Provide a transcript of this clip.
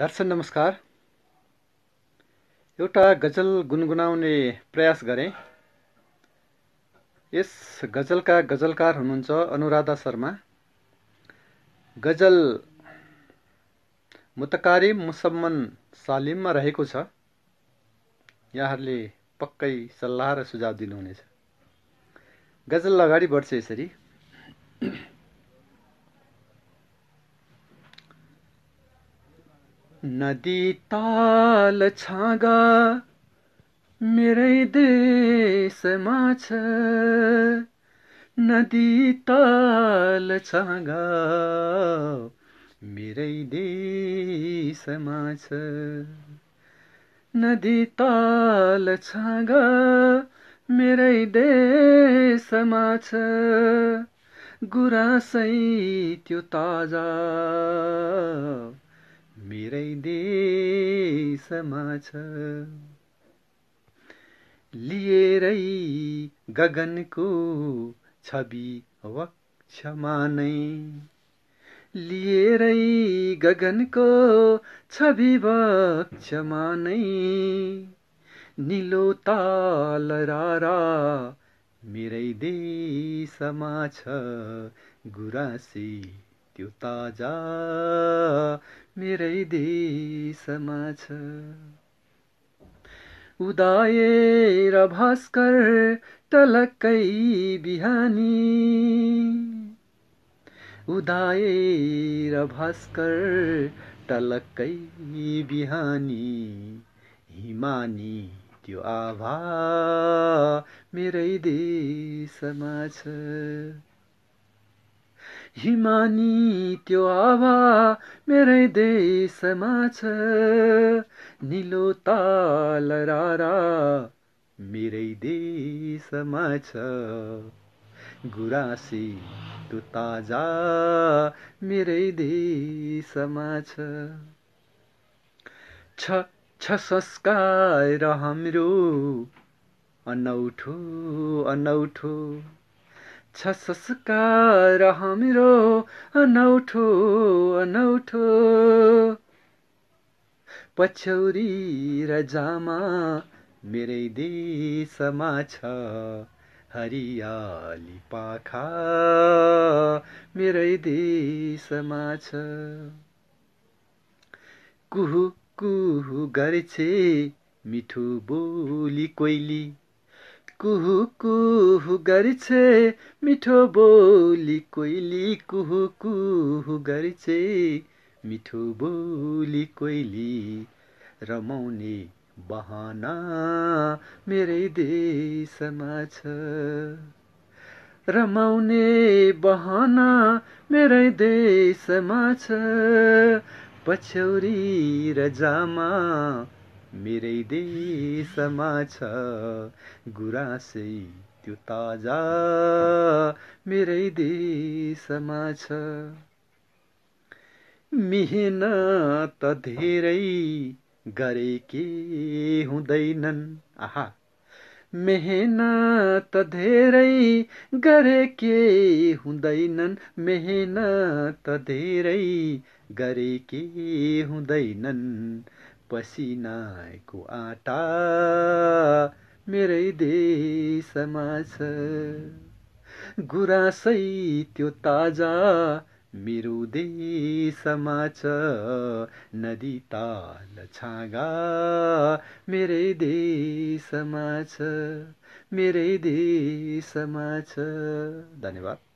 दर्शन नमस्कार एउटा गजल गुनगुनाउने प्रयास गरे यस गजलका गजलकार हुनुहुन्छ अनुराधा शर्मा गजल मुतकारी मुसम्मन सालिममा रहेको छ यहाँहरूले पक्कै सल्लाह र सुझाव दिनुहुनेछ गजल अगाडि बढ्छ यसरी नदी ताल छागा मेरै देशमा छ नदी ताल छागा मेरै देशमा छ नदी ताल छागा मेरै देशमा छ गुरासै त्यो ताजा मेरै देशमा छ लिएरै गगनको छवि वक्षमा नै लिएरै गगनको छवि वक्षमा नै निलो ताल रारा मेरै देशमा छ गुरासी त्यो ताजा मेरै देशमा छ उदाएर भास्कर टलक्कै बिहानी उदाएर भास्कर टलक्कै बिहानी हिमानी त्यो आभा मेरै देशमा छ हिमानी त्यो आवा मेरै देशमा छ निलो ताल रारा मेरै देशमा छ गुरासी त्यो ताजा मेरै देशमा छ छ छ संस्कार हाम्रो अनौठो अनौठो छ संस्कार हाम्रो अनौठो अनौठो पछौरी र जामा मेरै देशमा छ हरियाली पाखा मेरै देशमा छ कुहु कुहु गर्छे मिठो बोली कोइली कुहु कुहु गर्छे मिठो बोली कोइली कुहु कुहु मिठो बोली कोइली रमाउने बहाना मेरै देशमा छ रमाउने बहाना मेरै देशमा छ पछ्यौरी र जामा मेरै देशमा छ गुराँसै त्यो ताजा मेरै देशमा छ मिहिनेत धेरै गरे के हुँदैनन् आहा मेहनत धेरै गरे के हुँदैनन् मेहनत धेरै गरे के हुँदैनन् पसिनाको आटा मेरै देशमा छ गुरासै त्यो ताजा मेरो देशमा छ नदी ताल छाँगा मेरै देशमा छ मेरै देशमा छ धन्यवाद